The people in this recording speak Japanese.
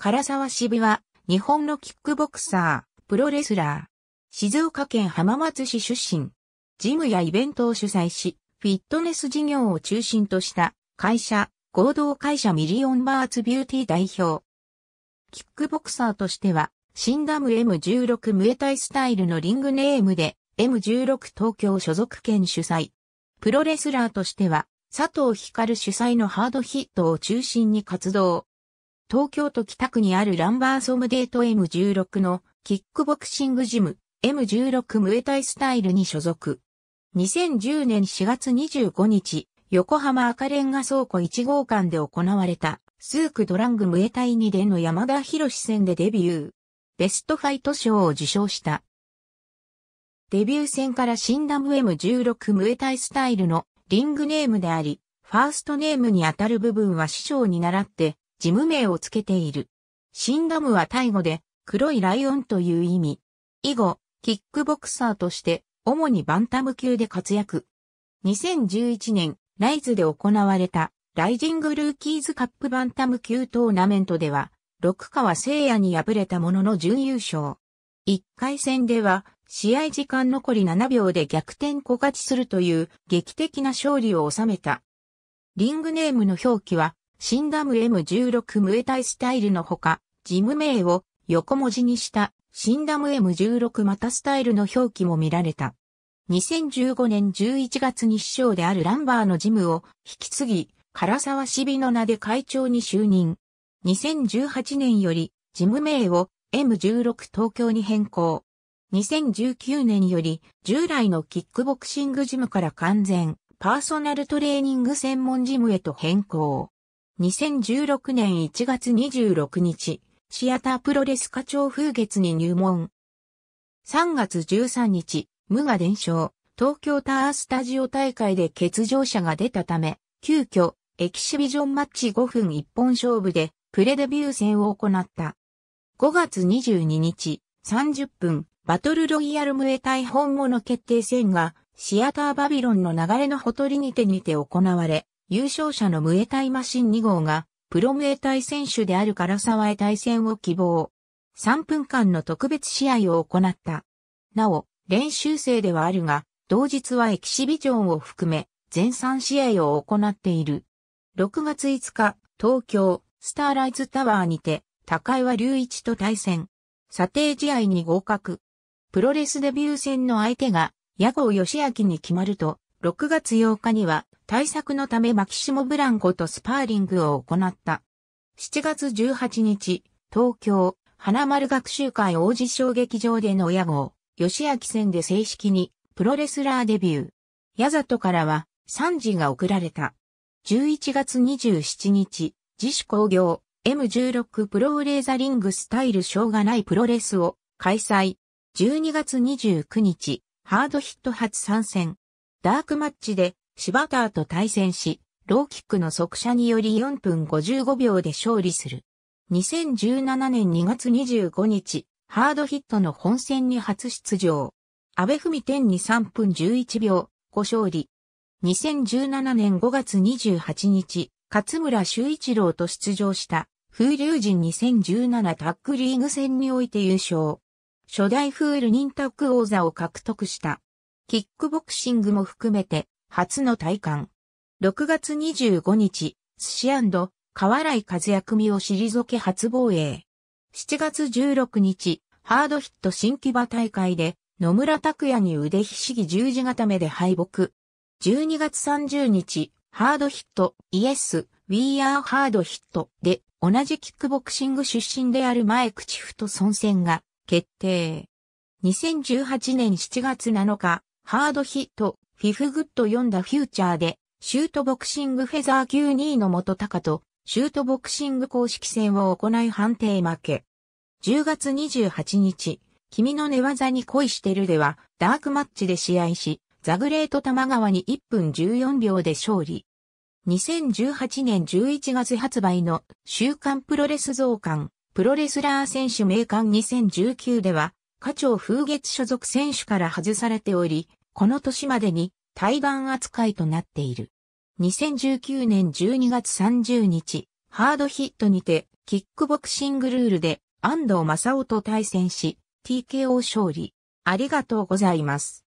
唐沢渋は、日本のキックボクサー、プロレスラー。静岡県浜松市出身。ジムやイベントを主催し、フィットネス事業を中心とした会社、合同会社ミリオンバーツビューティー代表。キックボクサーとしては、シンダム M16 ムエタイスタイルのリングネームで、M16 東京所属県主催。プロレスラーとしては、佐藤光主催のハードヒットを中心に活動。東京都北区にあるランバーソムデート M16 のキックボクシングジム M16 ムエタイスタイルに所属。2010年4月25日、横浜赤レンガ倉庫1号館で行われたスークドラングムエタイ2での山田博士戦でデビュー。ベストファイト賞を受賞した。デビュー戦からシンダム M16 ムエタイスタイルのリングネームであり、ファーストネームにあたる部分は師匠に習って事務名をつけている。シンガムはタイ語で黒いライオンという意味。以後、キックボクサーとして主にバンタム級で活躍。2011年、ライズで行われたライジングルーキーズカップバンタム級トーナメントでは、六川聖也に敗れたものの準優勝。1回戦では、試合時間残り7秒で逆転小勝ちするという劇的な勝利を収めた。リングネームの表記はシンダム M16 ムエタイスタイルのほか、ジム名を横文字にしたシンダム M16 またスタイルの表記も見られた。2015年11月に師匠であるランバーのジムを引き継ぎ、唐沢シビの名で会長に就任。2018年より事務名を M16 東京に変更。2019年より従来のキックボクシングジムから完全パーソナルトレーニング専門ジムへと変更。2016年1月26日、シアタープロレス課長風月に入門。3月13日、無我伝承、東京タワースタジオ大会で欠場者が出たため、急遽、エキシビジョンマッチ5分1本勝負で、プレデビュー戦を行った。5月22日、30分、バトルロイヤルムエタイ本後の決定戦が、シアターバビロンの流れのほとりにてにて行われ、優勝者のムエタイマシン2号が、プロムエタイ選手である唐沢へ対戦を希望。3分間の特別試合を行った。なお、練習生ではあるが、同日はエキシビジョンを含め、全3試合を行っている。6月5日、東京、スターライズタワーにて、高岩隆一と対戦。査定試合に合格。プロレスデビュー戦の相手が、矢後義明に決まると、6月8日には対策のためマキシモ・ブランコとスパーリングを行った。7月18日、東京、花丸学習会王子小劇場での親号、吉明戦で正式にプロレスラーデビュー。矢里からは3時が送られた。11月27日、自主工業 M16 プロレーザリングスタイルしょうがないプロレスを開催。12月29日、ハードヒット初参戦。ダークマッチでシバターと対戦し、ローキックの速射により4分55秒で勝利する。2017年2月25日、ハードヒットの本戦に初出場。安倍文天に3分11秒、5勝利。2017年5月28日、勝村修一郎と出場した風流人2017タックリーグ戦において優勝。初代フール忍タック王座を獲得した。キックボクシングも含めて、初の体感。6月25日、寿司河原井和也組を退け初防衛。7月16日、ハードヒット新木場大会で、野村拓也に腕ひしぎ十字固めで敗北。12月30日、ハードヒット、イエス、ウィーアーハードヒットで、同じキックボクシング出身である前口太孫戦が決定。2018年7月7日、ハードヒット、フィフグッドんだフューチャーで、シュートボクシングフェザー級2位の元高と、シュートボクシング公式戦を行い判定負け。10月28日、君の寝技に恋してるでは、ダークマッチで試合し、ザグレート玉川に1分14秒で勝利。2018年11月発売の週刊プロレス増刊、プロレスラー選手名刊2019では、課長風月所属選手から外されており、この年までに対岸扱いとなっている。2019年12月30日、ハードヒットにて、キックボクシングルールで安藤正夫と対戦し、TKO 勝利。ありがとうございます。